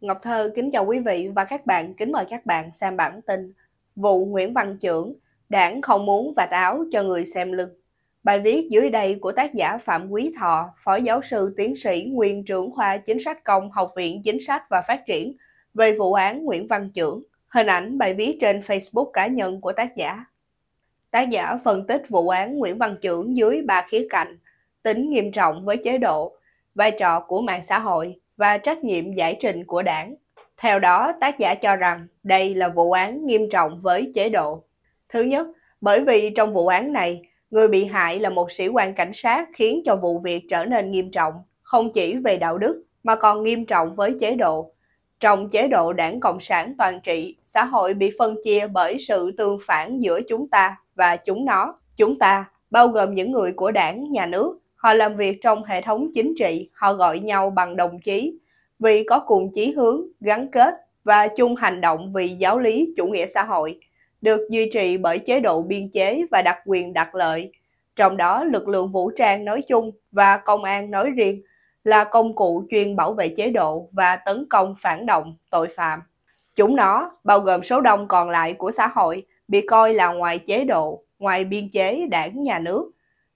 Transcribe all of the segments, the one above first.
Ngọc Thơ kính chào quý vị và các bạn, kính mời các bạn xem bản tin Vụ Nguyễn Văn Trưởng, đảng không muốn vạch áo cho người xem lưng Bài viết dưới đây của tác giả Phạm Quý Thọ, Phó Giáo sư Tiến sĩ Nguyên trưởng khoa Chính sách Công Học viện Chính sách và Phát triển về vụ án Nguyễn Văn Trưởng. Hình ảnh bài viết trên Facebook cá nhân của tác giả. Tác giả phân tích vụ án Nguyễn Văn Trưởng dưới ba khía cạnh, tính nghiêm trọng với chế độ, vai trò của mạng xã hội và trách nhiệm giải trình của đảng. Theo đó, tác giả cho rằng đây là vụ án nghiêm trọng với chế độ. Thứ nhất, bởi vì trong vụ án này, người bị hại là một sĩ quan cảnh sát khiến cho vụ việc trở nên nghiêm trọng, không chỉ về đạo đức mà còn nghiêm trọng với chế độ. Trong chế độ đảng Cộng sản toàn trị, xã hội bị phân chia bởi sự tương phản giữa chúng ta và chúng nó. Chúng ta, bao gồm những người của đảng, nhà nước, Họ làm việc trong hệ thống chính trị, họ gọi nhau bằng đồng chí, vì có cùng chí hướng, gắn kết và chung hành động vì giáo lý chủ nghĩa xã hội, được duy trì bởi chế độ biên chế và đặc quyền đặc lợi, trong đó lực lượng vũ trang nói chung và công an nói riêng là công cụ chuyên bảo vệ chế độ và tấn công phản động, tội phạm. Chúng nó, bao gồm số đông còn lại của xã hội, bị coi là ngoài chế độ, ngoài biên chế đảng nhà nước,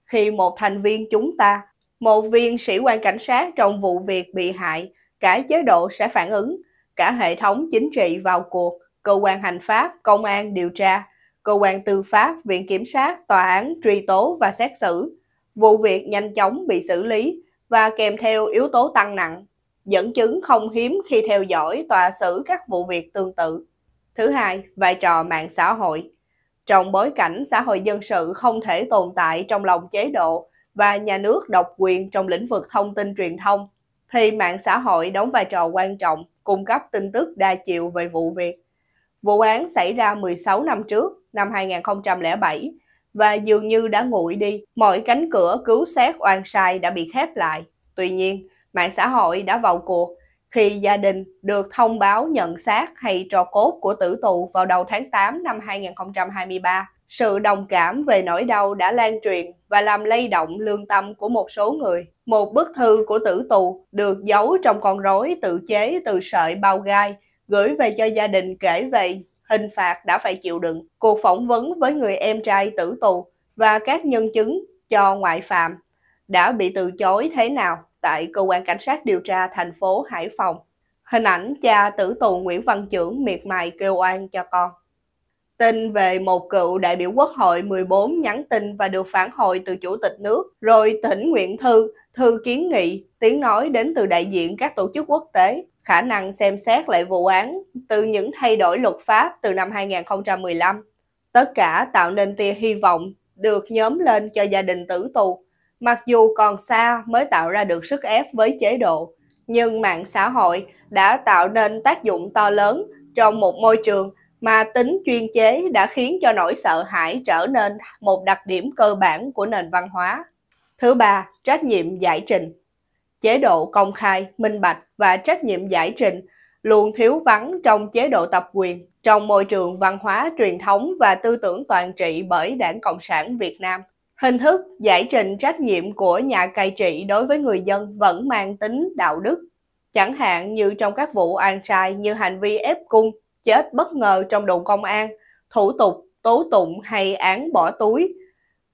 khi một thành viên chúng ta, một viên sĩ quan cảnh sát trong vụ việc bị hại, cả chế độ sẽ phản ứng, cả hệ thống chính trị vào cuộc, cơ quan hành pháp, công an điều tra, cơ quan tư pháp, viện kiểm sát, tòa án truy tố và xét xử. Vụ việc nhanh chóng bị xử lý và kèm theo yếu tố tăng nặng. Dẫn chứng không hiếm khi theo dõi tòa xử các vụ việc tương tự. Thứ hai, vai trò mạng xã hội trong bối cảnh xã hội dân sự không thể tồn tại trong lòng chế độ và nhà nước độc quyền trong lĩnh vực thông tin truyền thông, thì mạng xã hội đóng vai trò quan trọng cung cấp tin tức đa chiều về vụ việc. Vụ án xảy ra 16 năm trước, năm 2007, và dường như đã nguội đi, mọi cánh cửa cứu xét oan sai đã bị khép lại. Tuy nhiên, mạng xã hội đã vào cuộc khi gia đình được thông báo nhận xác hay trò cốt của tử tù vào đầu tháng 8 năm 2023. Sự đồng cảm về nỗi đau đã lan truyền và làm lay động lương tâm của một số người. Một bức thư của tử tù được giấu trong con rối tự chế từ sợi bao gai gửi về cho gia đình kể về hình phạt đã phải chịu đựng, cuộc phỏng vấn với người em trai tử tù và các nhân chứng cho ngoại phạm đã bị từ chối thế nào tại Cơ quan Cảnh sát điều tra thành phố Hải Phòng. Hình ảnh cha tử tù Nguyễn Văn Trưởng miệt mài kêu oan cho con. Tin về một cựu đại biểu quốc hội 14 nhắn tin và được phản hồi từ chủ tịch nước, rồi tỉnh Nguyễn Thư, thư kiến nghị, tiếng nói đến từ đại diện các tổ chức quốc tế, khả năng xem xét lại vụ án từ những thay đổi luật pháp từ năm 2015. Tất cả tạo nên tia hy vọng được nhóm lên cho gia đình tử tù Mặc dù còn xa mới tạo ra được sức ép với chế độ, nhưng mạng xã hội đã tạo nên tác dụng to lớn trong một môi trường mà tính chuyên chế đã khiến cho nỗi sợ hãi trở nên một đặc điểm cơ bản của nền văn hóa. Thứ ba, trách nhiệm giải trình. Chế độ công khai, minh bạch và trách nhiệm giải trình luôn thiếu vắng trong chế độ tập quyền, trong môi trường văn hóa truyền thống và tư tưởng toàn trị bởi Đảng Cộng sản Việt Nam. Hình thức giải trình trách nhiệm của nhà cai trị đối với người dân vẫn mang tính đạo đức, chẳng hạn như trong các vụ an sai như hành vi ép cung, chết bất ngờ trong đồn công an, thủ tục, tố tụng hay án bỏ túi,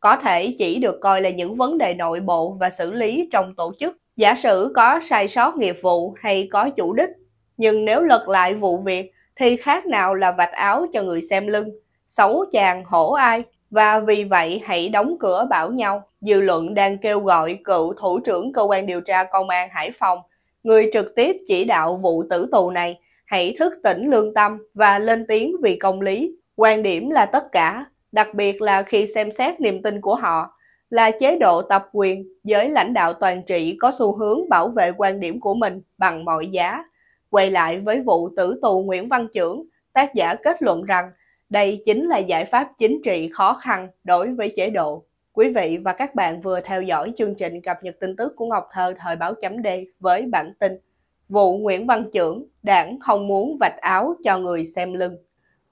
có thể chỉ được coi là những vấn đề nội bộ và xử lý trong tổ chức. Giả sử có sai sót nghiệp vụ hay có chủ đích, nhưng nếu lật lại vụ việc thì khác nào là vạch áo cho người xem lưng, xấu chàng hổ ai và vì vậy hãy đóng cửa bảo nhau. Dư luận đang kêu gọi cựu thủ trưởng cơ quan điều tra công an Hải Phòng, người trực tiếp chỉ đạo vụ tử tù này, hãy thức tỉnh lương tâm và lên tiếng vì công lý. Quan điểm là tất cả, đặc biệt là khi xem xét niềm tin của họ là chế độ tập quyền, giới lãnh đạo toàn trị có xu hướng bảo vệ quan điểm của mình bằng mọi giá. Quay lại với vụ tử tù Nguyễn Văn Trưởng, tác giả kết luận rằng đây chính là giải pháp chính trị khó khăn đối với chế độ. Quý vị và các bạn vừa theo dõi chương trình cập nhật tin tức của Ngọc Thơ thời báo chấm D với bản tin Vụ Nguyễn Văn Trưởng, đảng không muốn vạch áo cho người xem lưng.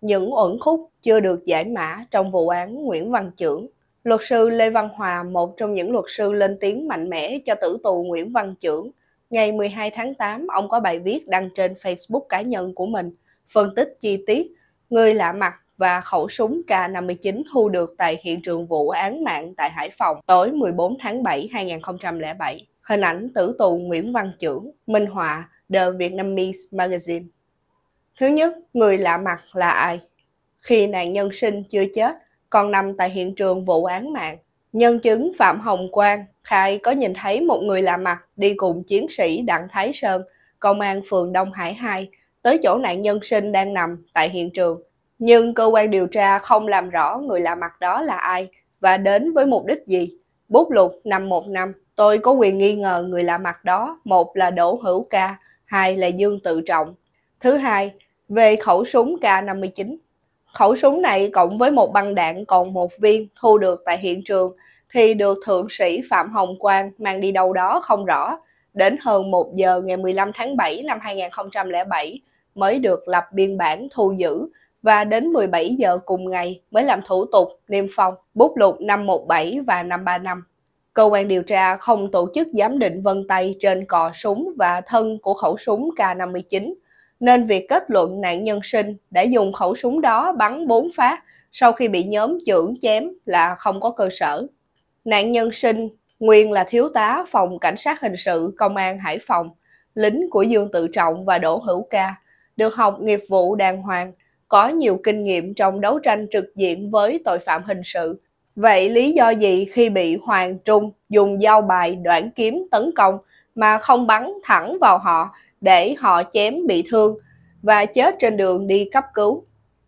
Những ẩn khúc chưa được giải mã trong vụ án Nguyễn Văn Trưởng. Luật sư Lê Văn Hòa, một trong những luật sư lên tiếng mạnh mẽ cho tử tù Nguyễn Văn Trưởng. Ngày 12 tháng 8, ông có bài viết đăng trên Facebook cá nhân của mình, phân tích chi tiết người lạ mặt và khẩu súng K-59 thu được tại hiện trường vụ án mạng tại Hải Phòng tối 14 tháng 7 2007. Hình ảnh tử tù Nguyễn Văn Chưởng, Minh Họa, The Vietnamese Magazine. Thứ nhất, người lạ mặt là ai? Khi nạn nhân sinh chưa chết, còn nằm tại hiện trường vụ án mạng, nhân chứng Phạm Hồng Quang khai có nhìn thấy một người lạ mặt đi cùng chiến sĩ Đặng Thái Sơn, công an phường Đông Hải 2, tới chỗ nạn nhân sinh đang nằm tại hiện trường nhưng cơ quan điều tra không làm rõ người lạ mặt đó là ai và đến với mục đích gì. Bút lục năm một năm tôi có quyền nghi ngờ người lạ mặt đó, một là Đỗ Hữu Ca, hai là Dương Tự Trọng. Thứ hai, về khẩu súng K59. Khẩu súng này cộng với một băng đạn còn một viên thu được tại hiện trường thì được Thượng sĩ Phạm Hồng Quang mang đi đâu đó không rõ. Đến hơn 1 giờ ngày 15 tháng 7 năm 2007 mới được lập biên bản thu giữ và đến 17 giờ cùng ngày mới làm thủ tục niêm phong bút lục 517 và 535. Cơ quan điều tra không tổ chức giám định vân tay trên cò súng và thân của khẩu súng K59, nên việc kết luận nạn nhân sinh đã dùng khẩu súng đó bắn 4 phát sau khi bị nhóm trưởng chém là không có cơ sở. Nạn nhân sinh nguyên là thiếu tá phòng cảnh sát hình sự công an Hải Phòng, lính của Dương Tự Trọng và Đỗ Hữu Ca, được học nghiệp vụ đàng hoàng – có nhiều kinh nghiệm trong đấu tranh trực diện với tội phạm hình sự. Vậy lý do gì khi bị Hoàng Trung dùng dao bài đoạn kiếm tấn công mà không bắn thẳng vào họ để họ chém bị thương và chết trên đường đi cấp cứu?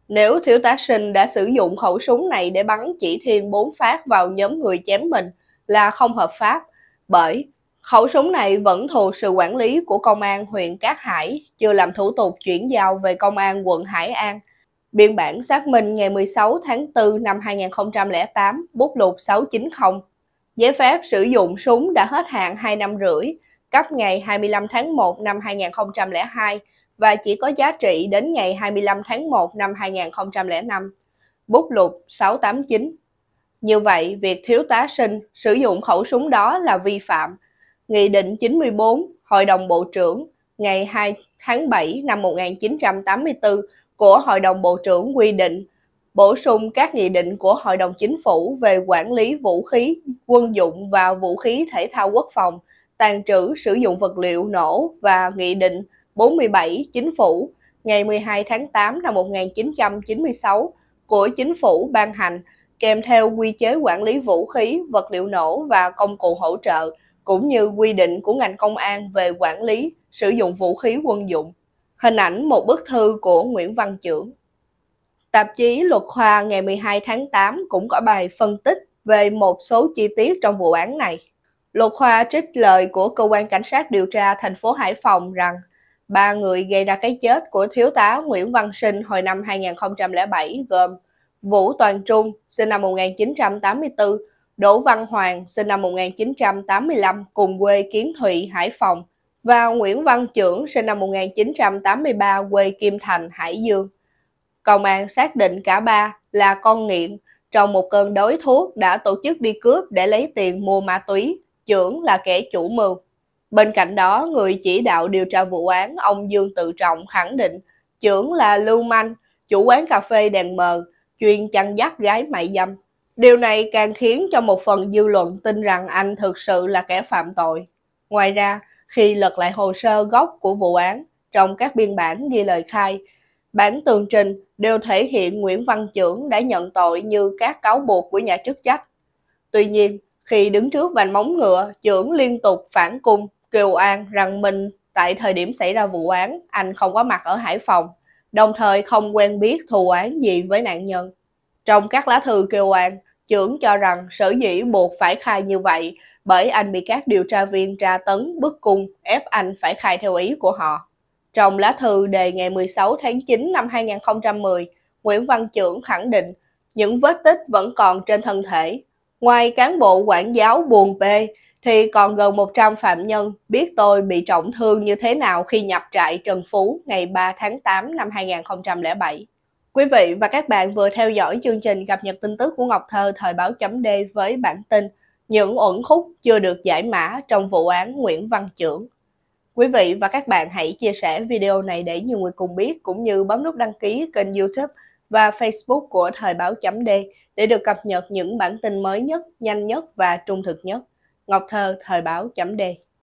Nếu thiếu tá sinh đã sử dụng khẩu súng này để bắn chỉ thiên 4 phát vào nhóm người chém mình là không hợp pháp bởi khẩu súng này vẫn thuộc sự quản lý của công an huyện Cát Hải chưa làm thủ tục chuyển giao về công an quận Hải An Biên bản xác minh ngày 16 tháng 4 năm 2008, bút lục 690. Giấy phép sử dụng súng đã hết hạn 2 năm rưỡi, cấp ngày 25 tháng 1 năm 2002 và chỉ có giá trị đến ngày 25 tháng 1 năm 2005. Bút lục 689. Như vậy, việc thiếu tá sinh sử dụng khẩu súng đó là vi phạm. Nghị định 94 Hội đồng Bộ trưởng ngày 2 tháng 7 năm 1984 của Hội đồng Bộ trưởng quy định bổ sung các nghị định của Hội đồng Chính phủ về quản lý vũ khí quân dụng và vũ khí thể thao quốc phòng, tàn trữ sử dụng vật liệu nổ và Nghị định 47 Chính phủ ngày 12 tháng 8 năm 1996 của Chính phủ ban hành kèm theo quy chế quản lý vũ khí, vật liệu nổ và công cụ hỗ trợ, cũng như quy định của ngành công an về quản lý, sử dụng vũ khí quân dụng Hình ảnh một bức thư của Nguyễn Văn Trưởng. Tạp chí Luật Khoa ngày 12 tháng 8 cũng có bài phân tích về một số chi tiết trong vụ án này. Luật Khoa trích lời của cơ quan cảnh sát điều tra thành phố Hải Phòng rằng ba người gây ra cái chết của thiếu tá Nguyễn Văn Sinh hồi năm 2007 gồm Vũ Toàn Trung, sinh năm 1984, Đỗ Văn Hoàng, sinh năm 1985, cùng quê Kiến Thụy, Hải Phòng, và Nguyễn Văn Trưởng sinh năm 1983 quê Kim Thành, Hải Dương. Công an xác định cả ba là con nghiện trong một cơn đối thuốc đã tổ chức đi cướp để lấy tiền mua ma túy, trưởng là kẻ chủ mưu. Bên cạnh đó, người chỉ đạo điều tra vụ án ông Dương Tự Trọng khẳng định trưởng là Lưu Manh, chủ quán cà phê đèn mờ, chuyên chăn dắt gái mại dâm. Điều này càng khiến cho một phần dư luận tin rằng anh thực sự là kẻ phạm tội. Ngoài ra, khi lật lại hồ sơ gốc của vụ án trong các biên bản ghi lời khai, bản tường trình đều thể hiện Nguyễn Văn Trưởng đã nhận tội như các cáo buộc của nhà chức trách. Tuy nhiên, khi đứng trước vành móng ngựa, Trưởng liên tục phản cung, kêu an rằng mình tại thời điểm xảy ra vụ án, anh không có mặt ở Hải Phòng, đồng thời không quen biết thù án gì với nạn nhân. Trong các lá thư kêu an, Trưởng cho rằng sở dĩ buộc phải khai như vậy bởi anh bị các điều tra viên tra tấn bức cung ép anh phải khai theo ý của họ. Trong lá thư đề ngày 16 tháng 9 năm 2010, Nguyễn Văn Trưởng khẳng định những vết tích vẫn còn trên thân thể. Ngoài cán bộ quản giáo buồn bê, thì còn gần 100 phạm nhân biết tôi bị trọng thương như thế nào khi nhập trại Trần Phú ngày 3 tháng 8 năm 2007. Quý vị và các bạn vừa theo dõi chương trình cập nhật tin tức của Ngọc Thơ thời báo chấm D với bản tin những uẩn khúc chưa được giải mã trong vụ án Nguyễn Văn Trưởng. Quý vị và các bạn hãy chia sẻ video này để nhiều người cùng biết cũng như bấm nút đăng ký kênh YouTube và Facebook của Thời báo chấm D để được cập nhật những bản tin mới nhất, nhanh nhất và trung thực nhất. Ngọc Thơ, Thời báo chấm D.